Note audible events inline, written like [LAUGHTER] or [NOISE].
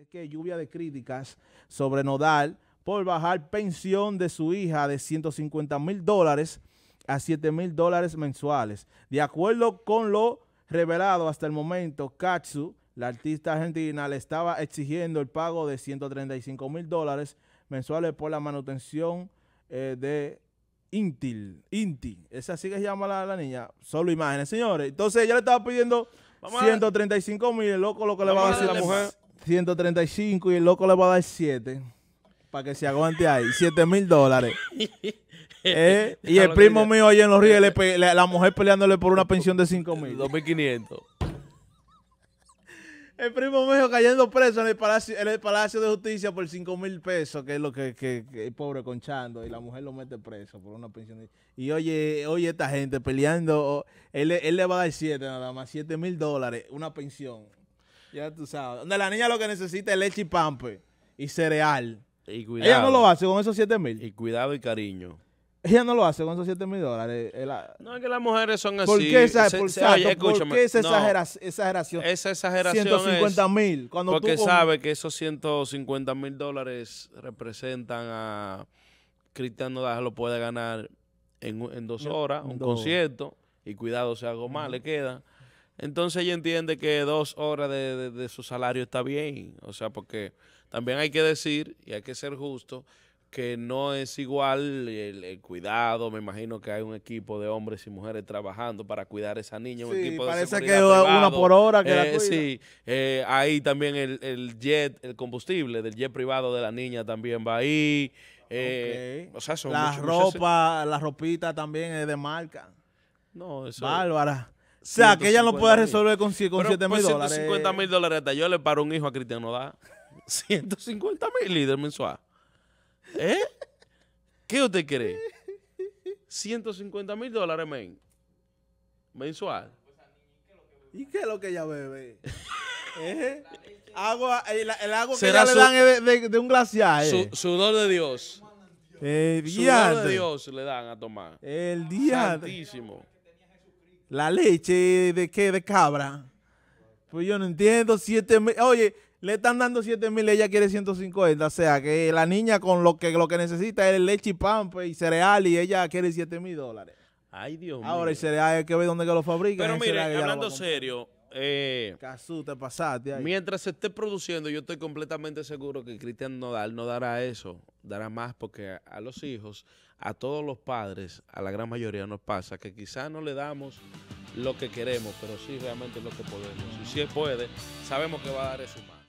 Es que lluvia de críticas sobre Nodal por bajar pensión de su hija de 150 mil dólares a 7 mil dólares mensuales. De acuerdo con lo revelado hasta el momento, Katsu, la artista argentina, le estaba exigiendo el pago de 135 mil dólares mensuales por la manutención eh, de Intil. Inti, esa sí que se llama la, niña. Solo imágenes, señores. Entonces ella le estaba pidiendo 135 mil, loco, lo que le va a decir la mujer. 135 y el loco le va a dar 7 para que se aguante ahí. 7 [LAUGHS] mil dólares. [LAUGHS] Eh, y el primo mío allá en los ríos, [LAUGHS] la, mujer peleándole por una pensión de 5 mil. 2.500. El primo mío cayendo preso en el Palacio, el palacio de Justicia por 5 mil pesos, que es lo que, el pobre conchando, y la mujer lo mete preso por una pensión. Y oye, oye, esta gente peleando, él, él le va a dar 7 nada más, 7 mil dólares, una pensión. Ya tú sabes. Donde la niña lo que necesita es leche y pampe pues, y cereal. Y cuidado. Ella no lo hace con esos 7 mil. Y cuidado y cariño. Ella no lo hace con esos 7 mil dólares. No, es que las mujeres son así. ¿Por qué esa, esa exageración? Esa exageración 150 mil. Porque sabe que esos 150 mil dólares representan a... Cristiano Daz lo puede ganar en, dos horas, un concierto. Y cuidado si algo más le queda. Entonces ella entiende que dos horas de, su salario está bien. O sea, porque también hay que decir, y hay que ser justo, que no es igual el, cuidado. Me imagino que hay un equipo de hombres y mujeres trabajando para cuidar a esa niña. parece que una por hora que la eh, cuida. Sí, eh, ahí también el, el, jet, el combustible del jet privado de la niña también va ahí. Eh, o sea, son la ropa, la ropita también es de marca. No, eso... Bárbara. O sea, que ella no puede resolver con, 7 mil dólares. 150 mil dólares hasta yo le paro un hijo a Cristiano da 150 [LAUGHS] mil líderes mensual. ¿Eh? ¿Qué usted cree? 150 mil dólares, men. Mensual. ¿Y qué es lo que ella bebe? [LAUGHS] ¿Eh? el, agua que ella le dan es de, un glaciar. Su, eh. sudor de Dios. El eh, día. Sudor de Dios le dan a tomar. El día. Santísimo la leche de qué, de cabra. Pues yo no entiendo, siete mil, oye, le están dando 7 mil, ella quiere 150, o sea que la niña con lo que, lo que necesita es leche y pan pues, y cereal y ella quiere 7 mil dólares. Ay, Dios mío. Ahora el cereal hay que ver dónde que lo fabrica Pero mire, hablando serio, eh, mientras se esté produciendo, yo estoy completamente seguro que Cristian Nodal no dará eso, dará más, porque a, los hijos, a todos los padres, a la gran mayoría nos pasa que quizás no le damos lo que queremos, pero sí realmente lo que podemos. Y si puede, sabemos que va a dar eso más.